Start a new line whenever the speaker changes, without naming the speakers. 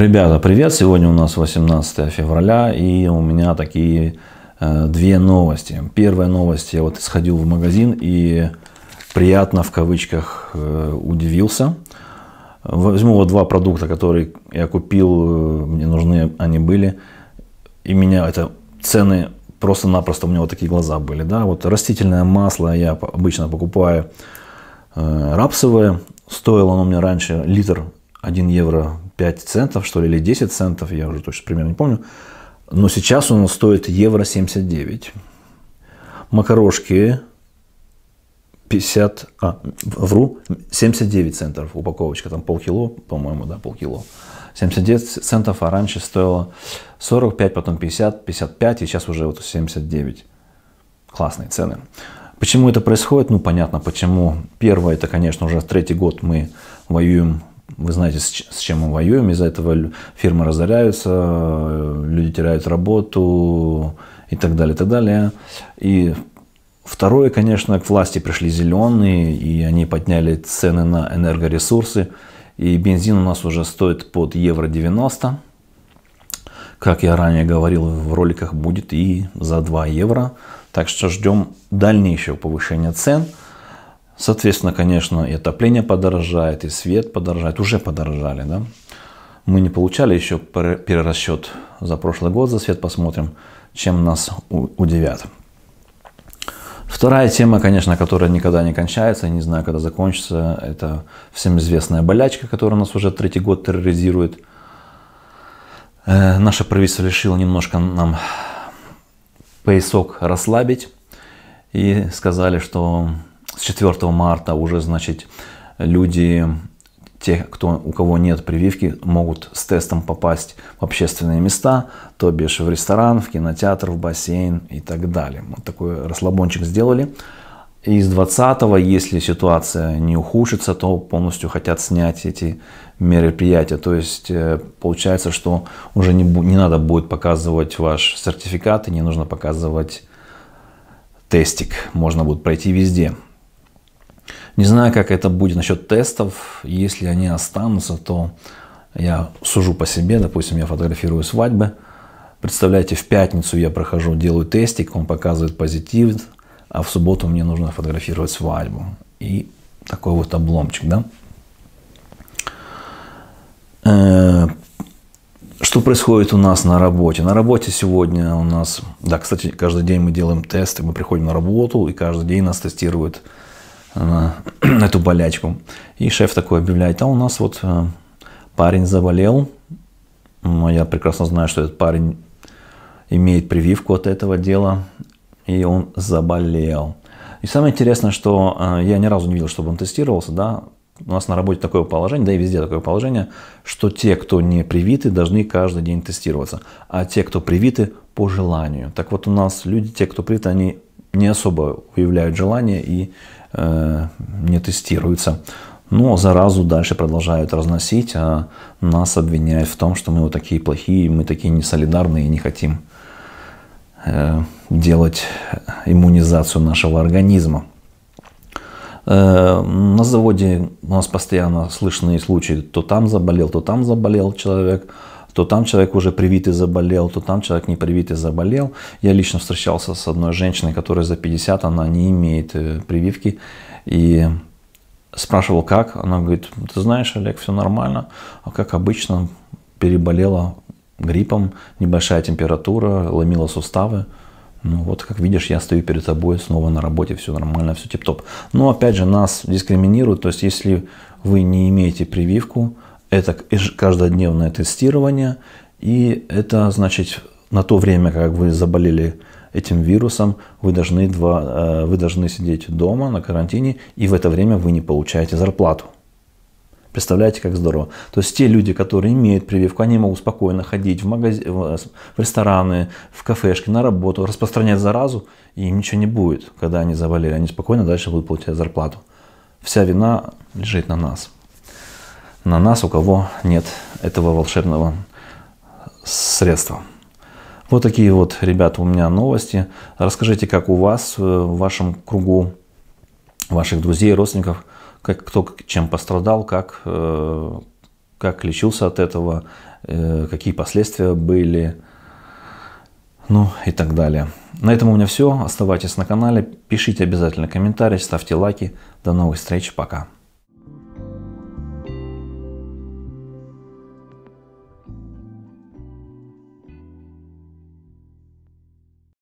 Ребята, привет! Сегодня у нас 18 февраля и у меня такие э, две новости. Первая новость, я вот сходил в магазин и приятно в кавычках э, удивился. Возьму вот два продукта, которые я купил, э, мне нужны они были. И меня это цены просто-напросто, у меня вот такие глаза были. Да? Вот растительное масло я обычно покупаю э, рапсовое. Стоило оно мне раньше литр 1 евро 5 центов, что ли, или 10 центов, я уже точно примерно не помню. Но сейчас он стоит евро 79. Макарошки 50, а, вру, 79 центов упаковочка, там полкило, по-моему, да, полкило. 79 центов, а раньше стоило 45, потом 50, 55, и сейчас уже вот 79. Классные цены. Почему это происходит? Ну, понятно, почему. Первое, это, конечно, уже третий год мы воюем вы знаете, с чем мы воюем, из-за этого фирмы разоряются, люди теряют работу и так далее, и так далее. И второе, конечно, к власти пришли зеленые, и они подняли цены на энергоресурсы, и бензин у нас уже стоит под евро 90, как я ранее говорил, в роликах будет и за 2 евро. Так что ждем дальнейшего повышения цен – Соответственно, конечно, и отопление подорожает, и свет подорожает. Уже подорожали, да? Мы не получали еще перерасчет за прошлый год за свет. Посмотрим, чем нас удивят. Вторая тема, конечно, которая никогда не кончается, не знаю, когда закончится, это всем известная болячка, которая нас уже третий год терроризирует. Э, наше правительство решило немножко нам поясок расслабить и сказали, что с 4 марта уже, значит, люди, те, кто, у кого нет прививки, могут с тестом попасть в общественные места, то бишь в ресторан, в кинотеатр, в бассейн и так далее. Вот такой расслабончик сделали. И с 20-го, если ситуация не ухудшится, то полностью хотят снять эти мероприятия. То есть э, получается, что уже не, не надо будет показывать ваш сертификат и не нужно показывать тестик. Можно будет пройти везде. Не знаю, как это будет насчет тестов. Если они останутся, то я сужу по себе. Допустим, я фотографирую свадьбы. Представляете, в пятницу я прохожу, делаю тестик, он показывает позитив, а в субботу мне нужно фотографировать свадьбу. И такой вот обломчик, да? Э, что происходит у нас на работе? На работе сегодня у нас, да, кстати, каждый день мы делаем тесты, мы приходим на работу, и каждый день нас тестируют эту болячку. И шеф такой объявляет, а у нас вот э, парень заболел, но ну, я прекрасно знаю, что этот парень имеет прививку от этого дела, и он заболел. И самое интересное, что э, я ни разу не видел, чтобы он тестировался, да, у нас на работе такое положение, да и везде такое положение, что те, кто не привиты, должны каждый день тестироваться, а те, кто привиты, по желанию. Так вот у нас люди, те, кто привиты, они не особо выявляют желание и э, не тестируются. Но заразу дальше продолжают разносить, а нас обвиняют в том, что мы вот такие плохие, мы такие несолидарные и не хотим э, делать иммунизацию нашего организма. Э, на заводе у нас постоянно слышны случаи, то там заболел, то там заболел человек, то там человек уже привит и заболел, то там человек не привит и заболел. Я лично встречался с одной женщиной, которая за 50, она не имеет э, прививки, и спрашивал, как, она говорит, ты знаешь, Олег, все нормально, а как обычно, переболела гриппом, небольшая температура, ломила суставы, ну вот, как видишь, я стою перед тобой снова на работе, все нормально, все тип-топ. Но опять же, нас дискриминируют, то есть если вы не имеете прививку, это каждодневное тестирование, и это значит на то время, как вы заболели этим вирусом, вы должны, два, э, вы должны сидеть дома на карантине, и в это время вы не получаете зарплату. Представляете, как здорово. То есть те люди, которые имеют прививку, они могут спокойно ходить в, магаз... Э, в рестораны, в кафешки, на работу, распространять заразу, и им ничего не будет, когда они заболели. Они спокойно дальше будут получать зарплату. Вся вина лежит на нас на нас, у кого нет этого волшебного средства. Вот такие вот, ребята, у меня новости. Расскажите, как у вас, э, в вашем кругу, ваших друзей, родственников, как, кто чем пострадал, как, э, как лечился от этого, э, какие последствия были, ну и так далее. На этом у меня все. Оставайтесь на канале, пишите обязательно комментарии, ставьте лайки. До новых встреч, пока.